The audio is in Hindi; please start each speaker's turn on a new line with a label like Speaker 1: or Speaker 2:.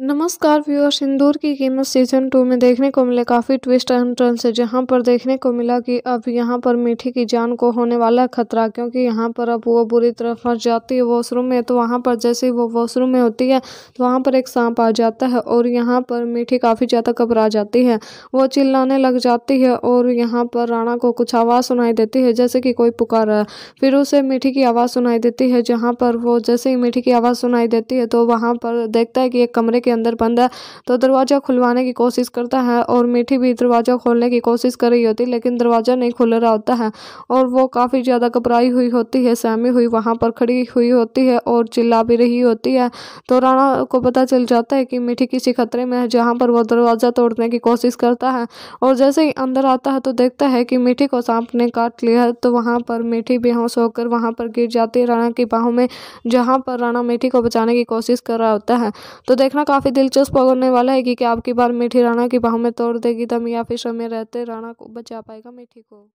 Speaker 1: नमस्कार व्यूअर्स सिंदूर की कीमत सीजन टू में देखने को मिले काफ़ी ट्विस्ट एंड टर्न से जहां पर देखने को मिला कि अब यहां पर मीठी की जान को होने वाला खतरा क्योंकि यहां पर अब वो बुरी तरह फंस जाती है वॉशरूम में तो वहां पर जैसे ही वो वॉशरूम में होती है तो वहां पर एक सांप आ जाता है और यहाँ पर मीठी काफ़ी ज़्यादा घबरा जाती है वो चिल्लाने लग जाती है और यहाँ पर राणा को कुछ आवाज़ सुनाई देती है जैसे कि कोई पुकार है फिर उसे मीठी की आवाज़ सुनाई देती है जहाँ पर वो जैसे ही मीठी की आवाज़ सुनाई देती है तो वहाँ पर देखता है कि एक कमरे के अंदर बंद है तो दरवाज़ा खुलवाने की कोशिश करता है और मीठी भी दरवाज़ा खोलने की कोशिश कर रही होती है लेकिन दरवाज़ा नहीं खुल रहा होता है और वो काफ़ी ज़्यादा घबराई हुई होती है सहमी हुई वहां पर खड़ी हुई होती है और चिल्ला भी रही होती है तो राणा को पता चल जाता है कि मीठी किसी खतरे में है जहाँ पर वो दरवाज़ा तोड़ने की कोशिश करता है और जैसे ही अंदर आता है तो देखता है कि मीठी को सांप ने काट लिया है तो वहाँ पर मीठी बेहोश होकर वहाँ पर गिर जाती है राणा की बाहों में जहाँ पर राणा मीठी को बचाने की कोशिश कर रहा होता है तो देखना काफ़ी काफ़ी दिलचस्प होने वाला है कि आपकी बार मीठी राणा की बाहों में तोड़ देगी दम या फिर समय रहते राणा को बचा पाएगा मीठी को